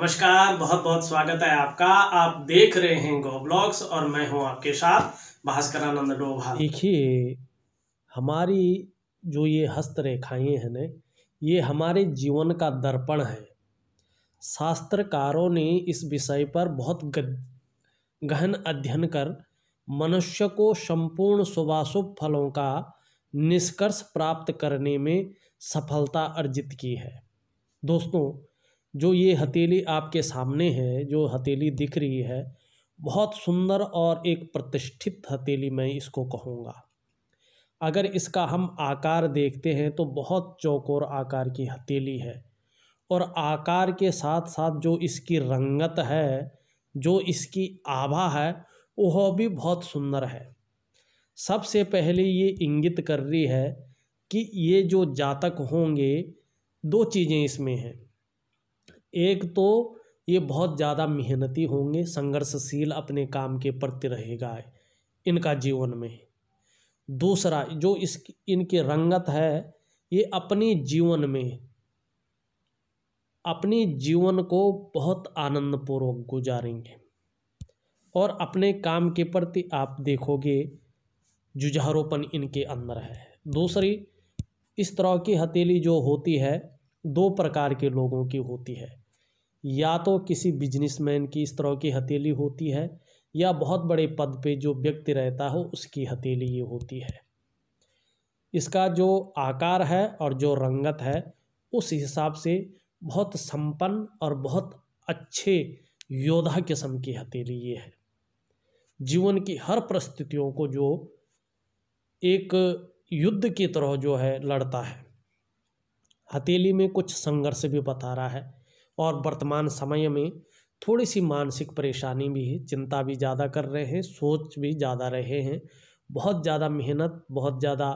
नमस्कार बहुत बहुत स्वागत है आपका आप देख रहे हैं गो ब्लॉग्स और मैं हूं आपके साथ भास्कर आनंद डोभा देखिए हमारी जो ये हस्त रेखाएँ हैं न ये हमारे जीवन का दर्पण है शास्त्रकारों ने इस विषय पर बहुत गहन अध्ययन कर मनुष्य को संपूर्ण शुभाशुभ फलों का निष्कर्ष प्राप्त करने में सफलता अर्जित की है दोस्तों जो ये हथेली आपके सामने है जो हथेली दिख रही है बहुत सुंदर और एक प्रतिष्ठित हथेली मैं इसको कहूँगा अगर इसका हम आकार देखते हैं तो बहुत चौकोर आकार की हथेली है और आकार के साथ साथ जो इसकी रंगत है जो इसकी आभा है वह भी बहुत सुंदर है सबसे पहले ये इंगित कर रही है कि ये जो जातक होंगे दो चीज़ें इसमें हैं एक तो ये बहुत ज़्यादा मेहनती होंगे संघर्षशील अपने काम के प्रति रहेगा इनका जीवन में दूसरा जो इस इनकी रंगत है ये अपने जीवन में अपने जीवन को बहुत आनंदपूर्वक गुजारेंगे और अपने काम के प्रति आप देखोगे जुझारोपन इनके अंदर है दूसरी इस तरह की हथेली जो होती है दो प्रकार के लोगों की होती है या तो किसी बिजनेसमैन की इस तरह की हथेली होती है या बहुत बड़े पद पे जो व्यक्ति रहता हो उसकी हथेली ये होती है इसका जो आकार है और जो रंगत है उस हिसाब से बहुत संपन्न और बहुत अच्छे योद्धा किस्म की हथेली ये है जीवन की हर परिस्थितियों को जो एक युद्ध की तरह जो है लड़ता है हथेली में कुछ संघर्ष भी बता रहा है और वर्तमान समय में थोड़ी सी मानसिक परेशानी भी है चिंता भी ज़्यादा कर रहे हैं सोच भी ज़्यादा रहे हैं बहुत ज़्यादा मेहनत बहुत ज़्यादा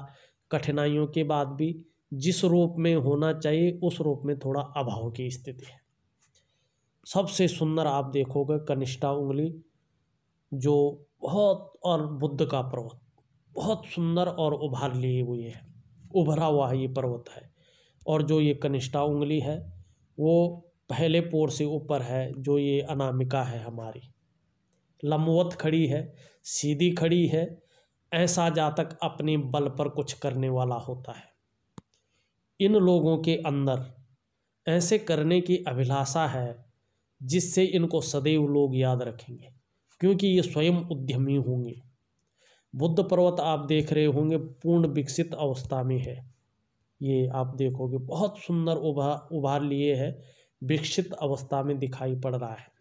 कठिनाइयों के बाद भी जिस रूप में होना चाहिए उस रूप में थोड़ा अभाव की स्थिति है सबसे सुंदर आप देखोगे कनिष्ठा उंगली जो बहुत और बुद्ध का पर्वत बहुत सुंदर और उभार लिए हुए है उभरा हुआ ये पर्वत है और जो ये कनिष्ठा उंगली है वो पहले पोर से ऊपर है जो ये अनामिका है हमारी लमवत खड़ी है सीधी खड़ी है ऐसा जातक अपने बल पर कुछ करने वाला होता है इन लोगों के अंदर ऐसे करने की अभिलाषा है जिससे इनको सदैव लोग याद रखेंगे क्योंकि ये स्वयं उद्यमी होंगे बुद्ध पर्वत आप देख रहे होंगे पूर्ण विकसित अवस्था में है ये आप देखोगे बहुत सुंदर उभार उभार लिए है विकसित अवस्था में दिखाई पड़ रहा है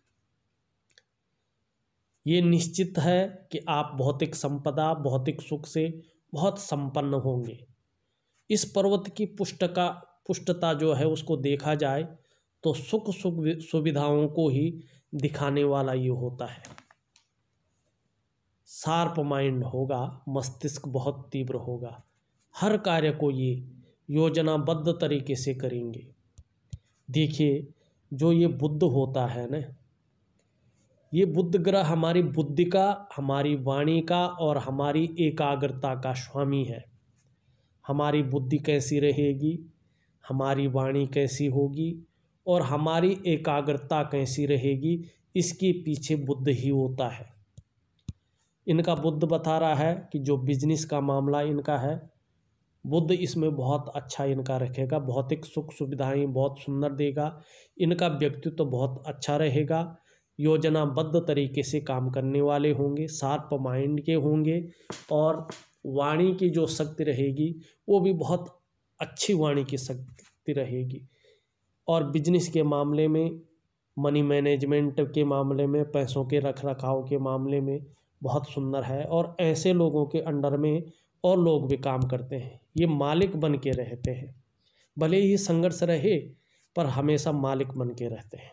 ये निश्चित है कि आप भौतिक संपदा भौतिक सुख से बहुत संपन्न होंगे इस पर्वत की पुष्ट का पुष्टता जो है उसको देखा जाए तो सुख सुख सुविधाओं को ही दिखाने वाला ये होता है शार्प माइंड होगा मस्तिष्क बहुत तीव्र होगा हर कार्य को ये योजनाबद्ध तरीके से करेंगे देखिए जो ये बुद्ध होता है ना ये बुद्ध ग्रह हमारी बुद्धि का हमारी वाणी का और हमारी एकाग्रता का स्वामी है हमारी बुद्धि कैसी रहेगी हमारी वाणी कैसी होगी और हमारी एकाग्रता कैसी रहेगी इसके पीछे बुद्ध ही होता है इनका बुद्ध बता रहा है कि जो बिजनेस का मामला इनका है बुद्ध इसमें बहुत अच्छा इनका रखेगा भौतिक सुख सुविधाएं बहुत सुंदर देगा इनका व्यक्तित्व तो बहुत अच्छा रहेगा योजनाबद्ध तरीके से काम करने वाले होंगे शार्प माइंड के होंगे और वाणी की जो शक्ति रहेगी वो भी बहुत अच्छी वाणी की शक्ति रहेगी और बिजनेस के मामले में मनी मैनेजमेंट के मामले में पैसों के रख रखाव के मामले में बहुत सुंदर है और ऐसे लोगों के अंडर में और लोग भी काम करते हैं ये मालिक बन के रहते हैं भले ही संघर्ष रहे पर हमेशा मालिक बन के रहते हैं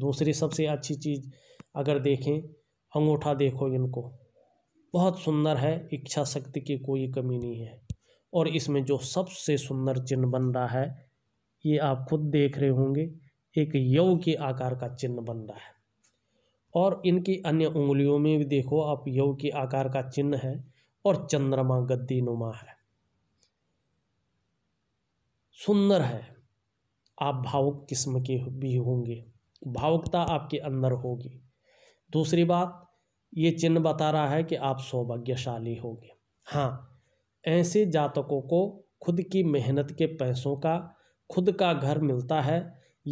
दूसरी सबसे अच्छी चीज़ अगर देखें अंगूठा देखो इनको बहुत सुंदर है इच्छा शक्ति की कोई कमी नहीं है और इसमें जो सबसे सुंदर चिन्ह बन रहा है ये आप खुद देख रहे होंगे एक यव के आकार का चिन्ह बन रहा है और इनकी अन्य उंगलियों में भी देखो आप यव के आकार का चिन्ह है और चंद्रमा गद्दी नुमा है सुंदर है आप भावुक किस्म के भी होंगे भावुकता आपके अंदर होगी दूसरी बात ये चिन्ह बता रहा है कि आप सौभाग्यशाली होंगे हाँ ऐसे जातकों को खुद की मेहनत के पैसों का खुद का घर मिलता है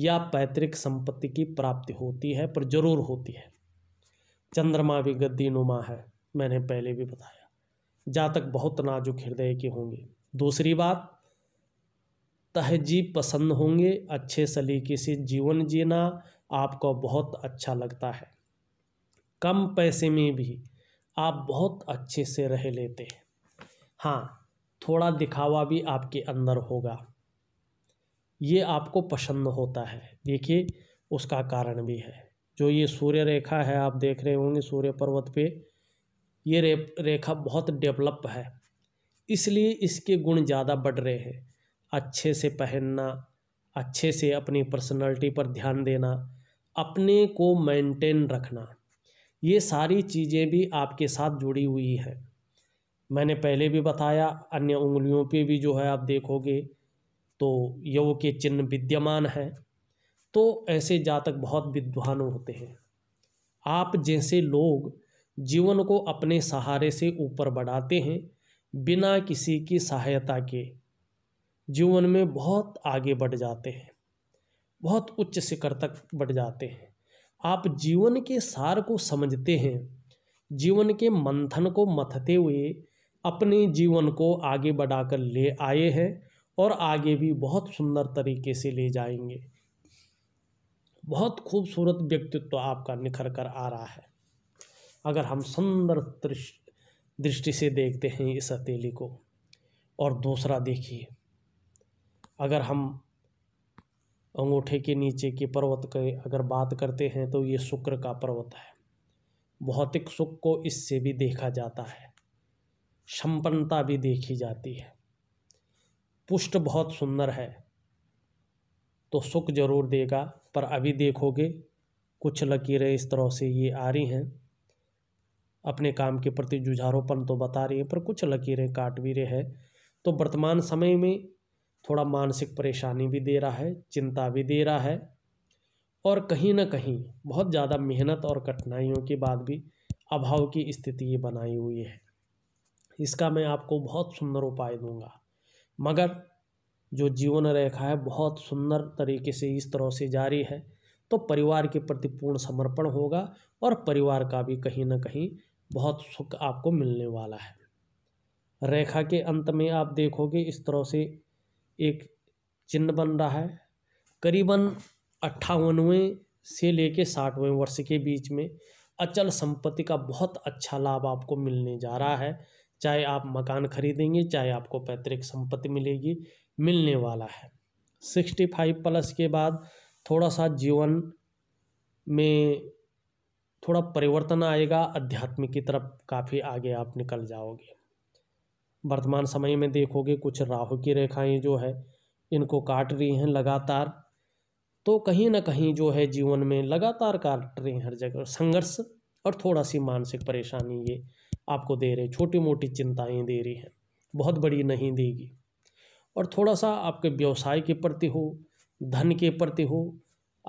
या पैतृक संपत्ति की प्राप्ति होती है पर ज़रूर होती है चंद्रमा भी गद्दी नुमा है मैंने पहले भी बताया जातक बहुत नाजुक हृदय के होंगे दूसरी बात तहजीब पसंद होंगे अच्छे सलीके से जीवन जीना आपको बहुत अच्छा लगता है कम पैसे में भी आप बहुत अच्छे से रह लेते हैं हाँ थोड़ा दिखावा भी आपके अंदर होगा ये आपको पसंद होता है देखिए उसका कारण भी है जो ये सूर्य रेखा है आप देख रहे होंगे सूर्य पर्वत पे ये रे, रेखा बहुत डेवलप है इसलिए इसके गुण ज़्यादा बढ़ रहे हैं अच्छे से पहनना अच्छे से अपनी पर्सनालिटी पर ध्यान देना अपने को मेंटेन रखना ये सारी चीज़ें भी आपके साथ जुड़ी हुई हैं मैंने पहले भी बताया अन्य उंगलियों पे भी जो है आप देखोगे तो यव के चिन्ह विद्यमान हैं तो ऐसे जातक बहुत विद्वान होते हैं आप जैसे लोग जीवन को अपने सहारे से ऊपर बढ़ाते हैं बिना किसी की सहायता के जीवन में बहुत आगे बढ़ जाते हैं बहुत उच्च शिखर तक बढ़ जाते हैं आप जीवन के सार को समझते हैं जीवन के मंथन को मथते हुए अपने जीवन को आगे बढ़ाकर ले आए हैं और आगे भी बहुत सुंदर तरीके से ले जाएंगे बहुत खूबसूरत व्यक्तित्व आपका निखर कर आ रहा है अगर हम सुंदर दृष्टि से देखते हैं इस हथेली को और दूसरा देखिए अगर हम अंगूठे के नीचे के पर्वत के अगर बात करते हैं तो ये शुक्र का पर्वत है भौतिक सुख को इससे भी देखा जाता है संपन्नता भी देखी जाती है पुष्ट बहुत सुंदर है तो सुख जरूर देगा पर अभी देखोगे कुछ लकीरें इस तरह से ये आ रही हैं अपने काम के प्रति जुझारोपन तो बता रही है पर कुछ लकीरें काट भी रहे हैं तो वर्तमान समय में थोड़ा मानसिक परेशानी भी दे रहा है चिंता भी दे रहा है और कहीं ना कहीं बहुत ज़्यादा मेहनत और कठिनाइयों के बाद भी अभाव की स्थिति ये बनाई हुई है इसका मैं आपको बहुत सुंदर उपाय दूंगा मगर जो जीवन रेखा है बहुत सुंदर तरीके से इस तरह से जारी है तो परिवार के प्रति पूर्ण समर्पण होगा और परिवार का भी कहीं ना कहीं बहुत सुख आपको मिलने वाला है रेखा के अंत में आप देखोगे इस तरह से एक चिन्ह बन रहा है करीबन अट्ठावनवें से लेके साठवें वर्ष के बीच में अचल संपत्ति का बहुत अच्छा लाभ आपको मिलने जा रहा है चाहे आप मकान खरीदेंगे चाहे आपको पैतृक संपत्ति मिलेगी मिलने वाला है सिक्सटी फाइव प्लस के बाद थोड़ा सा जीवन में थोड़ा परिवर्तन आएगा अध्यात्म की तरफ काफ़ी आगे आप निकल जाओगे वर्तमान समय में देखोगे कुछ राहु की रेखाएं जो है इनको काट रही हैं लगातार तो कहीं ना कहीं जो है जीवन में लगातार काट रही हैं हर जगह संघर्ष और थोड़ा सी मानसिक परेशानी ये आपको दे रहे छोटी मोटी चिंताएँ दे रही हैं बहुत बड़ी नहीं देगी और थोड़ा सा आपके व्यवसाय के प्रति हो धन के प्रति हो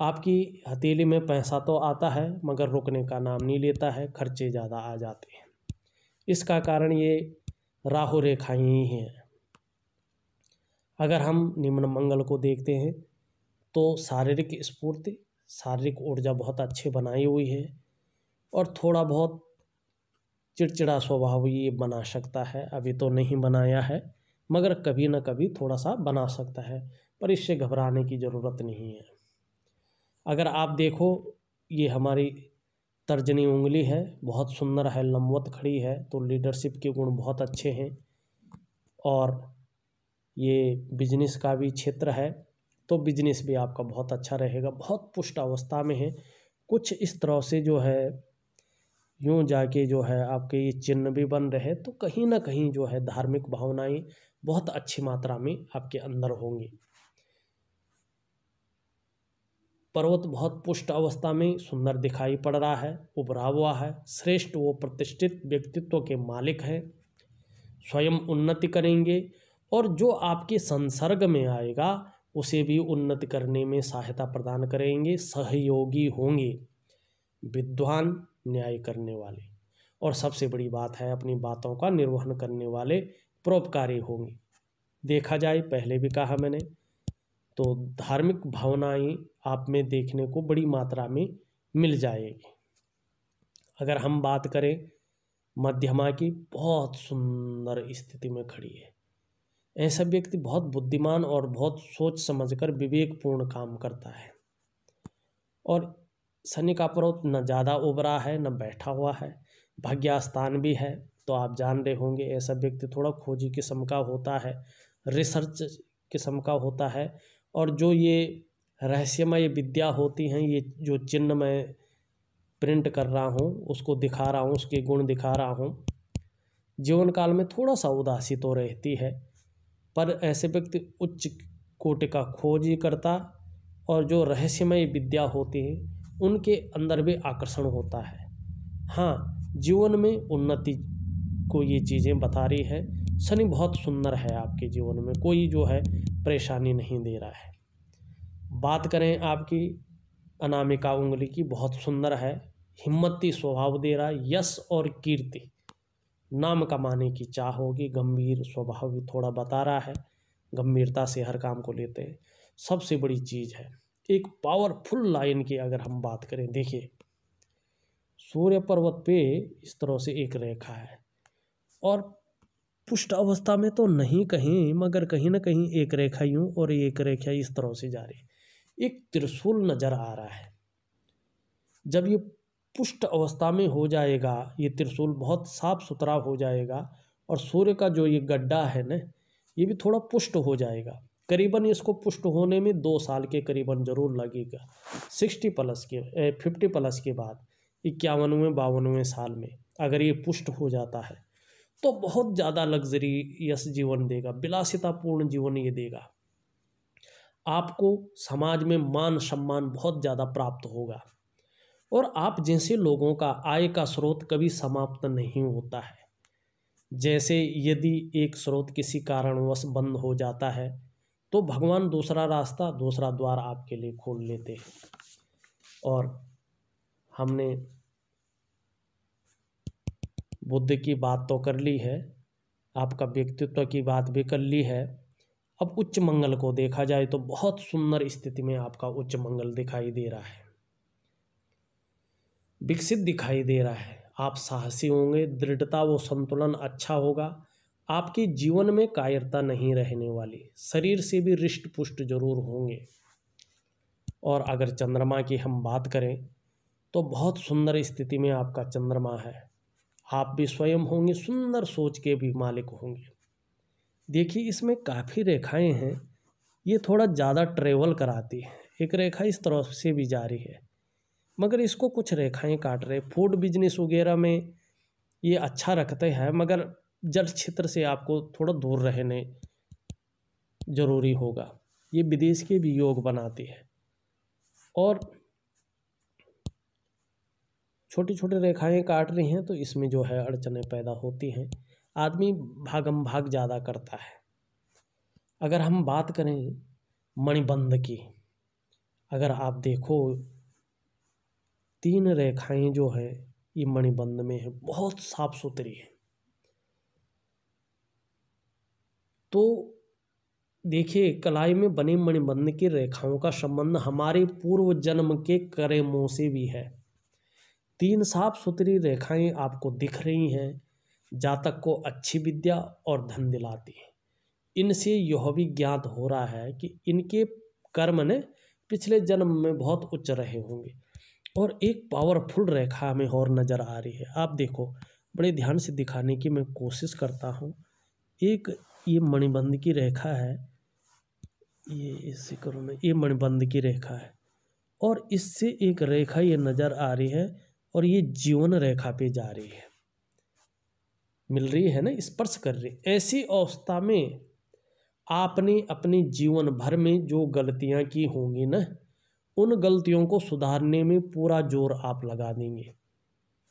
आपकी हथेली में पैसा तो आता है मगर रुकने का नाम नहीं लेता है खर्चे ज़्यादा आ जाते हैं इसका कारण ये राहु रेखाएं ही हैं अगर हम निम्न मंगल को देखते हैं तो शारीरिक स्फूर्ति शारीरिक ऊर्जा बहुत अच्छी बनाई हुई है और थोड़ा बहुत चिड़चिड़ा स्वभाव ये बना सकता है अभी तो नहीं बनाया है मगर कभी ना कभी थोड़ा सा बना सकता है पर इससे घबराने की ज़रूरत नहीं है अगर आप देखो ये हमारी तर्जनी उंगली है बहुत सुंदर है लंबवत खड़ी है तो लीडरशिप के गुण बहुत अच्छे हैं और ये बिजनेस का भी क्षेत्र है तो बिजनेस भी आपका बहुत अच्छा रहेगा बहुत पुष्ट अवस्था में है कुछ इस तरह से जो है यूँ जाके जो है आपके ये चिन्ह भी बन रहे तो कहीं ना कहीं जो है धार्मिक भावनाएं बहुत अच्छी मात्रा में आपके अंदर होंगी पर्वत बहुत पुष्ट अवस्था में सुंदर दिखाई पड़ रहा है उभरा हुआ है श्रेष्ठ वो प्रतिष्ठित व्यक्तित्व के मालिक हैं स्वयं उन्नति करेंगे और जो आपके संसर्ग में आएगा उसे भी उन्नति करने में सहायता प्रदान करेंगे सहयोगी होंगे विद्वान न्याय करने वाले और सबसे बड़ी बात है अपनी बातों का निर्वहन करने वाले परोपकारी होंगे देखा जाए पहले भी कहा मैंने तो धार्मिक भावनाएं आप में देखने को बड़ी मात्रा में मिल जाएगी अगर हम बात करें मध्यमा की बहुत सुंदर स्थिति में खड़ी है ऐसा व्यक्ति बहुत बुद्धिमान और बहुत सोच समझकर विवेकपूर्ण काम करता है और शनि का पर्वत न ज़्यादा उभरा है न बैठा हुआ है भाग्यास्थान भी है तो आप जान रहे होंगे ऐसा व्यक्ति थोड़ा खोजी किस्म का होता है रिसर्च किस्म का होता है और जो ये रहस्यमय विद्या होती हैं ये जो चिन्ह मैं प्रिंट कर रहा हूँ उसको दिखा रहा हूँ उसके गुण दिखा रहा हूँ जीवन काल में थोड़ा सा उदासी तो रहती है पर ऐसे व्यक्ति उच्च कोटि का खोज ही करता और जो रहस्यमय विद्या होती है उनके अंदर भी आकर्षण होता है हाँ जीवन में उन्नति को ये चीज़ें बता रही है शनि बहुत सुंदर है आपके जीवन में कोई जो है परेशानी नहीं दे रहा है बात करें आपकी अनामिका उंगली की बहुत सुंदर है हिम्मती स्वभाव दे रहा है यश और कीर्ति नाम कमाने की चाह होगी गंभीर स्वभाव भी थोड़ा बता रहा है गंभीरता से हर काम को लेते हैं सबसे बड़ी चीज़ है एक पावरफुल लाइन की अगर हम बात करें देखिए सूर्य पर्वत पे इस तरह से एक रेखा है और पुष्ट अवस्था में तो नहीं कहीं मगर कहीं ना कहीं एक रेखा यूं और एक रेखा इस तरह से जा रही एक त्रिशूल नज़र आ रहा है जब ये पुष्ट अवस्था में हो जाएगा ये त्रिशूल बहुत साफ सुथरा हो जाएगा और सूर्य का जो ये गड्ढा है ना ये भी थोड़ा पुष्ट हो जाएगा करीबन इसको पुष्ट होने में दो साल के करीबन ज़रूर लगेगा सिक्सटी प्लस के फिफ्टी प्लस के बाद इक्यावनवें बावनवें साल में अगर ये पुष्ट हो जाता है तो बहुत ज़्यादा लग्जरी यस जीवन देगा विलासितापूर्ण जीवन ये देगा आपको समाज में मान सम्मान बहुत ज़्यादा प्राप्त होगा और आप जैसे लोगों का आय का स्रोत कभी समाप्त नहीं होता है जैसे यदि एक स्रोत किसी कारणवश बंद हो जाता है तो भगवान दूसरा रास्ता दूसरा द्वार आपके लिए खोल लेते हैं और हमने बुद्ध की बात तो कर ली है आपका व्यक्तित्व की बात भी कर ली है अब उच्च मंगल को देखा जाए तो बहुत सुंदर स्थिति में आपका उच्च मंगल दिखाई दे रहा है विकसित दिखाई दे रहा है आप साहसी होंगे दृढ़ता व संतुलन अच्छा होगा आपके जीवन में कायरता नहीं रहने वाली शरीर से भी रिष्ट पुष्ट जरूर होंगे और अगर चंद्रमा की हम बात करें तो बहुत सुंदर स्थिति में आपका चंद्रमा है आप भी स्वयं होंगे सुंदर सोच के भी मालिक होंगे देखिए इसमें काफ़ी रेखाएं हैं ये थोड़ा ज़्यादा ट्रेवल कराती है एक रेखा इस तरफ से भी जा रही है मगर इसको कुछ रेखाएं काट रहे फूड बिजनेस वगैरह में ये अच्छा रखते हैं मगर जल क्षेत्र से आपको थोड़ा दूर रहने ज़रूरी होगा ये विदेश के भी योग बनाती है और छोटी छोटी रेखाएं काट रही हैं तो इसमें जो है अड़चने पैदा होती हैं आदमी भागम भाग ज़्यादा करता है अगर हम बात करें मणिबंध की अगर आप देखो तीन रेखाएं जो है ये मणिबंध में है बहुत साफ सुथरी है तो देखिए कलाई में बने मणिबंध की रेखाओं का संबंध हमारे पूर्व जन्म के करेमों से भी है तीन साफ सुथरी रेखाएं आपको दिख रही हैं जातक को अच्छी विद्या और धन दिलाती है इनसे यह भी ज्ञात हो रहा है कि इनके कर्म ने पिछले जन्म में बहुत उच्च रहे होंगे और एक पावरफुल रेखा हमें और नज़र आ रही है आप देखो बड़े ध्यान से दिखाने की मैं कोशिश करता हूँ एक ये मणिबंध की रेखा है ये इसी करो मैं ये मणिबंध की रेखा है और इससे एक रेखा ये नज़र आ रही है और ये जीवन रेखा पे जा रही है मिल रही है ना स्पर्श कर रही ऐसी अवस्था में आपने अपने जीवन भर में जो गलतियाँ की होंगी ना उन गलतियों को सुधारने में पूरा जोर आप लगा देंगे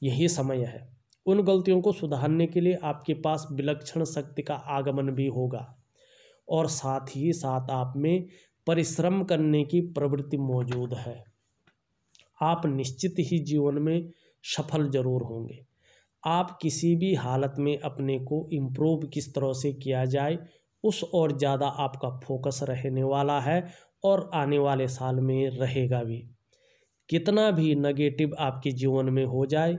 यही समय है उन गलतियों को सुधारने के लिए आपके पास विलक्षण शक्ति का आगमन भी होगा और साथ ही साथ आप में परिश्रम करने की प्रवृत्ति मौजूद है आप निश्चित ही जीवन में सफल जरूर होंगे आप किसी भी हालत में अपने को इम्प्रूव किस तरह से किया जाए उस और ज़्यादा आपका फोकस रहने वाला है और आने वाले साल में रहेगा भी कितना भी नेगेटिव आपके जीवन में हो जाए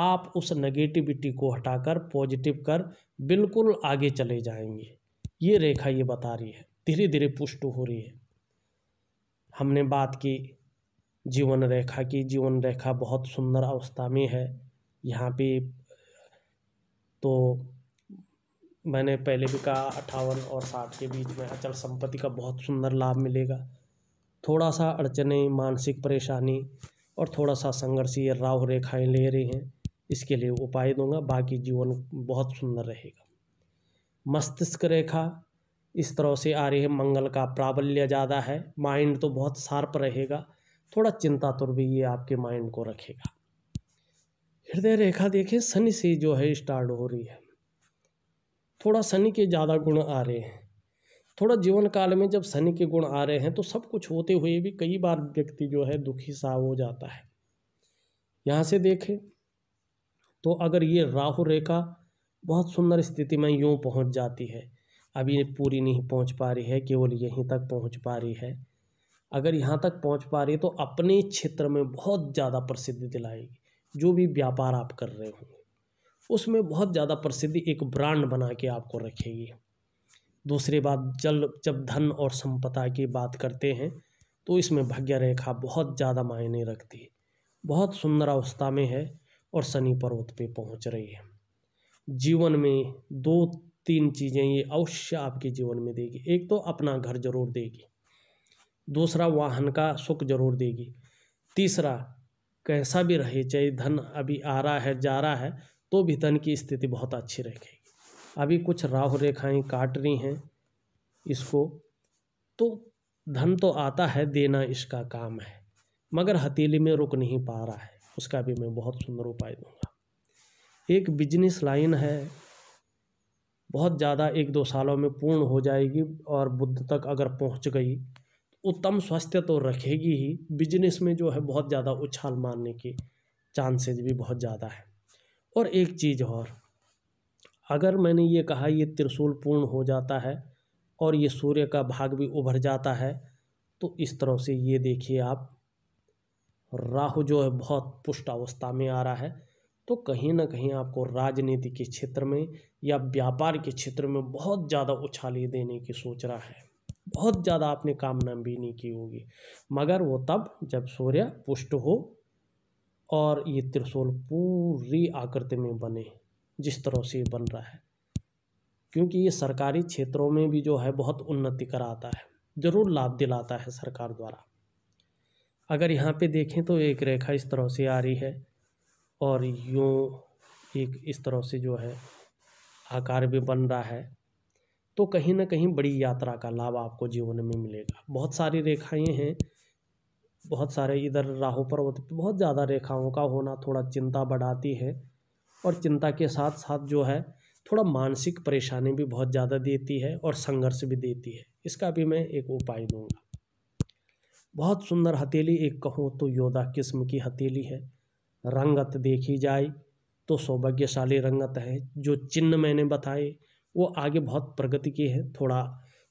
आप उस नेगेटिविटी को हटाकर पॉजिटिव कर बिल्कुल आगे चले जाएंगे ये रेखा ये बता रही है धीरे धीरे पुष्ट हो रही है हमने बात की जीवन रेखा की जीवन रेखा बहुत सुंदर अवस्था में है यहाँ पे तो मैंने पहले भी कहा अट्ठावन और साठ के बीच में अचल संपत्ति का बहुत सुंदर लाभ मिलेगा थोड़ा सा अड़चने मानसिक परेशानी और थोड़ा सा संघर्ष ये राव रेखाएं ले रही हैं इसके लिए उपाय दूंगा बाकी जीवन बहुत सुंदर रहेगा मस्तिष्क रेखा इस तरह से आ रही है मंगल का प्राबल्य ज़्यादा है माइंड तो बहुत शार्प रहेगा थोड़ा चिंता तुर तो भी ये आपके माइंड को रखेगा हृदय रेखा देखें शनि से जो है स्टार्ट हो रही है थोड़ा शनि के ज़्यादा गुण आ रहे हैं थोड़ा जीवन काल में जब शनि के गुण आ रहे हैं तो सब कुछ होते हुए भी कई बार व्यक्ति जो है दुखी सा हो जाता है यहाँ से देखें तो अगर ये राहु रेखा बहुत सुंदर स्थिति में यूँ पहुँच जाती है अभी ये पूरी नहीं पहुँच पा रही है केवल यहीं तक पहुँच पा रही है अगर यहाँ तक पहुँच पा रही है तो अपने क्षेत्र में बहुत ज़्यादा प्रसिद्धि दिलाएगी जो भी व्यापार आप कर रहे हो उसमें बहुत ज़्यादा प्रसिद्धि एक ब्रांड बना के आपको रखेगी दूसरी बात जल जब धन और संपदा की बात करते हैं तो इसमें भाग्य रेखा बहुत ज़्यादा मायने रखती है बहुत सुंदर अवस्था में है और शनि पर्वत पे पहुंच रही है जीवन में दो तीन चीज़ें ये अवश्य आपके जीवन में देगी एक तो अपना घर जरूर देगी दूसरा वाहन का सुख जरूर देगी तीसरा कैसा भी रहे चाहे धन अभी आ रहा है जा रहा है तो भी धन की स्थिति बहुत अच्छी रहेगी अभी कुछ राहु रेखाएं काट रही हैं इसको तो धन तो आता है देना इसका काम है मगर हथेली में रुक नहीं पा रहा है उसका भी मैं बहुत सुंदर उपाय दूंगा एक बिजनेस लाइन है बहुत ज़्यादा एक दो सालों में पूर्ण हो जाएगी और बुद्ध तक अगर पहुंच गई उत्तम स्वास्थ्य तो रखेगी ही बिजनेस में जो है बहुत ज़्यादा उछाल मारने के चांसेस भी बहुत ज़्यादा है और एक चीज़ और अगर मैंने ये कहा ये त्रिशूल पूर्ण हो जाता है और ये सूर्य का भाग भी उभर जाता है तो इस तरह से ये देखिए आप राहु जो है बहुत पुष्ट अवस्था में आ रहा है तो कहीं ना कहीं आपको राजनीति के क्षेत्र में या व्यापार के क्षेत्र में बहुत ज़्यादा उछाली देने की सोच रहा है बहुत ज़्यादा आपने कामना भी नहीं की होगी मगर वो तब जब सूर्य पुष्ट हो और ये त्रिशूल पूरी आकृति में बने जिस तरह से बन रहा है क्योंकि ये सरकारी क्षेत्रों में भी जो है बहुत उन्नति कराता है ज़रूर लाभ दिलाता है सरकार द्वारा अगर यहाँ पे देखें तो एक रेखा इस तरह से आ रही है और यूँ एक इस तरह से जो है आकार भी बन रहा है तो कहीं ना कहीं बड़ी यात्रा का लाभ आपको जीवन में मिलेगा बहुत सारी रेखाएं हैं बहुत सारे इधर राहु पर्वत बहुत ज़्यादा रेखाओं का होना थोड़ा चिंता बढ़ाती है और चिंता के साथ साथ जो है थोड़ा मानसिक परेशानी भी बहुत ज़्यादा देती है और संघर्ष भी देती है इसका भी मैं एक उपाय दूंगा बहुत सुंदर हथेली एक कहूँ तो योदा किस्म की हथेली है रंगत देखी जाए तो सौभाग्यशाली रंगत है जो चिन्ह मैंने बताए वो आगे बहुत प्रगति की है थोड़ा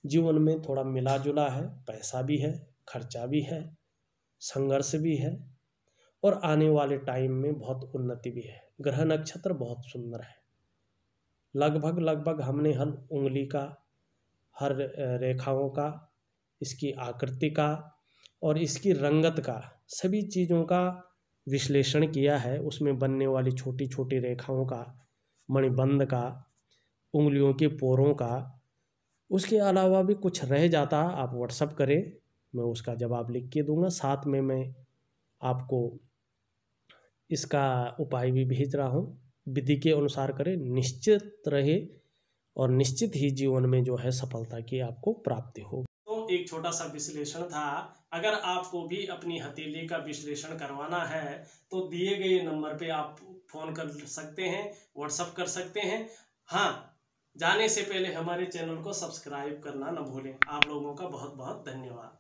जीवन में थोड़ा मिला जुला है पैसा भी है खर्चा भी है संघर्ष भी है और आने वाले टाइम में बहुत उन्नति भी है ग्रह नक्षत्र बहुत सुंदर है लगभग लगभग हमने हर उंगली का हर रेखाओं का इसकी आकृति का और इसकी रंगत का सभी चीज़ों का विश्लेषण किया है उसमें बनने वाली छोटी छोटी रेखाओं का मणिबंध का उंगलियों के पोरों का उसके अलावा भी कुछ रह जाता आप व्हाट्सअप करें मैं उसका जवाब लिख के दूंगा साथ में मैं आपको इसका उपाय भी भेज रहा हूँ विधि के अनुसार करें निश्चित रहे और निश्चित ही जीवन में जो है सफलता की आपको प्राप्ति हो तो एक छोटा सा विश्लेषण था अगर आपको भी अपनी हथेली का विश्लेषण करवाना है तो दिए गए नंबर पे आप फोन कर सकते हैं व्हाट्सअप कर सकते हैं हाँ जाने से पहले हमारे चैनल को सब्सक्राइब करना न भूलें आप लोगों का बहुत बहुत धन्यवाद